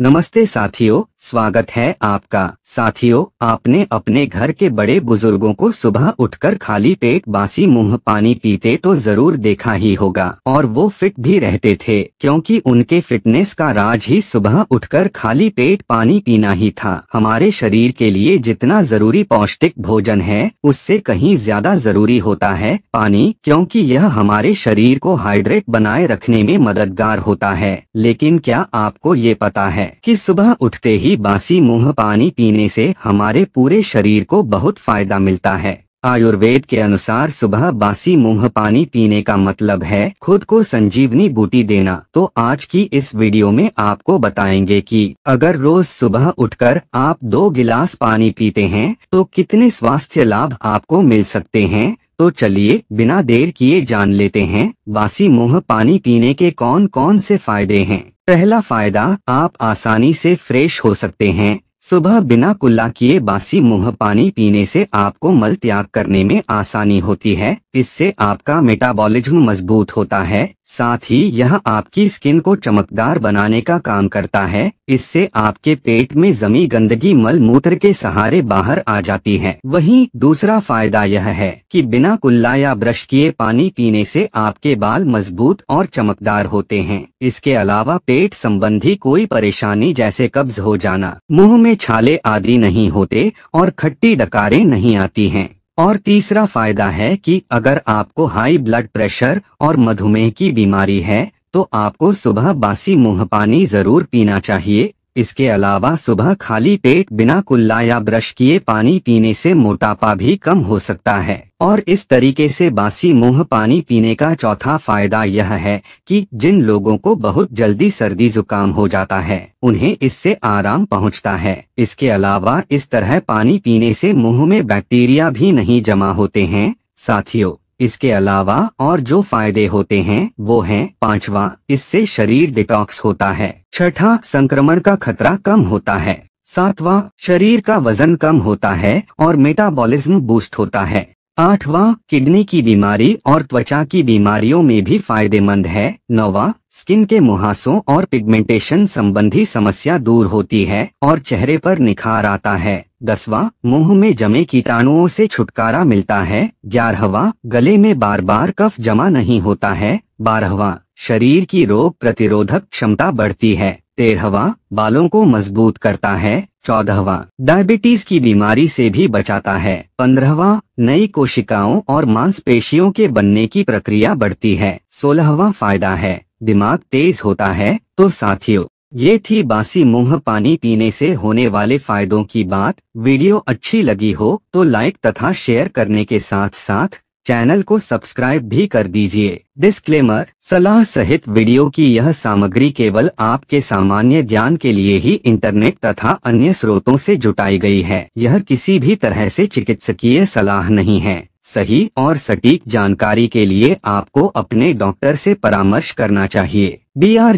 नमस्ते साथियों स्वागत है आपका साथियों आपने अपने घर के बड़े बुजुर्गों को सुबह उठकर खाली पेट बासी मुंह पानी पीते तो जरूर देखा ही होगा और वो फिट भी रहते थे क्योंकि उनके फिटनेस का राज ही सुबह उठकर खाली पेट पानी पीना ही था हमारे शरीर के लिए जितना जरूरी पौष्टिक भोजन है उससे कहीं ज्यादा जरूरी होता है पानी क्यूँकी यह हमारे शरीर को हाइड्रेट बनाए रखने में मददगार होता है लेकिन क्या आपको ये पता है कि सुबह उठते ही बासी मुंह पानी पीने से हमारे पूरे शरीर को बहुत फायदा मिलता है आयुर्वेद के अनुसार सुबह बासी मुंह पानी पीने का मतलब है खुद को संजीवनी बूटी देना तो आज की इस वीडियो में आपको बताएंगे कि अगर रोज सुबह उठकर आप दो गिलास पानी पीते हैं तो कितने स्वास्थ्य लाभ आपको मिल सकते हैं तो चलिए बिना देर किए जान लेते हैं बासी मुंह पानी पीने के कौन कौन से फायदे हैं पहला फायदा आप आसानी से फ्रेश हो सकते हैं सुबह बिना कुल्ला किए बासी मुंह पानी पीने से आपको मल त्याग करने में आसानी होती है इससे आपका मेटाबॉलिज्म मजबूत होता है साथ ही यह आपकी स्किन को चमकदार बनाने का काम करता है इससे आपके पेट में जमी गंदगी मल मूत्र के सहारे बाहर आ जाती है वहीं दूसरा फायदा यह है कि बिना कुल्ला या ब्रश किए पानी पीने से आपके बाल मजबूत और चमकदार होते हैं इसके अलावा पेट संबंधी कोई परेशानी जैसे कब्ज हो जाना मुंह में छाले आदि नहीं होते और खट्टी डकारें नहीं आती है और तीसरा फायदा है कि अगर आपको हाई ब्लड प्रेशर और मधुमेह की बीमारी है तो आपको सुबह बासी मुंह पानी जरूर पीना चाहिए इसके अलावा सुबह खाली पेट बिना कुल्ला या ब्रश किए पानी पीने से मोटापा भी कम हो सकता है और इस तरीके से बासी मुंह पानी पीने का चौथा फायदा यह है कि जिन लोगों को बहुत जल्दी सर्दी जुकाम हो जाता है उन्हें इससे आराम पहुंचता है इसके अलावा इस तरह पानी पीने से मुंह में बैक्टीरिया भी नहीं जमा होते हैं साथियों इसके अलावा और जो फायदे होते हैं वो हैं पांचवा इससे शरीर डिटॉक्स होता है छठा संक्रमण का खतरा कम होता है सातवां शरीर का वजन कम होता है और मेटाबॉलिज्म बूस्ट होता है आठवां किडनी की बीमारी और त्वचा की बीमारियों में भी फायदेमंद है नौवा स्किन के मुहासों और पिगमेंटेशन संबंधी समस्या दूर होती है और चेहरे पर निखार आता है दसवां मुंह में जमे कीटाणुओं से छुटकारा मिलता है ग्यारहवा गले में बार बार कफ जमा नहीं होता है बारहवा शरीर की रोग प्रतिरोधक क्षमता बढ़ती है तेरहवा बालों को मजबूत करता है चौदहवा डायबिटीज की बीमारी से भी बचाता है पंद्रहवा नई कोशिकाओं और मांसपेशियों के बनने की प्रक्रिया बढ़ती है सोलहवा फायदा है दिमाग तेज होता है तो साथियों ये थी बासी मुंह पानी पीने से होने वाले फायदों की बात वीडियो अच्छी लगी हो तो लाइक तथा शेयर करने के साथ साथ चैनल को सब्सक्राइब भी कर दीजिए डिस्क्लेमर सलाह सहित वीडियो की यह सामग्री केवल आपके सामान्य ज्ञान के लिए ही इंटरनेट तथा अन्य स्रोतों से जुटाई गई है यह किसी भी तरह से चिकित्सकीय सलाह नहीं है सही और सटीक जानकारी के लिए आपको अपने डॉक्टर से परामर्श करना चाहिए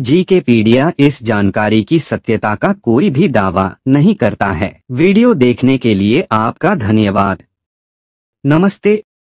जी के पीडिया इस जानकारी की सत्यता का कोई भी दावा नहीं करता है वीडियो देखने के लिए आपका धन्यवाद नमस्ते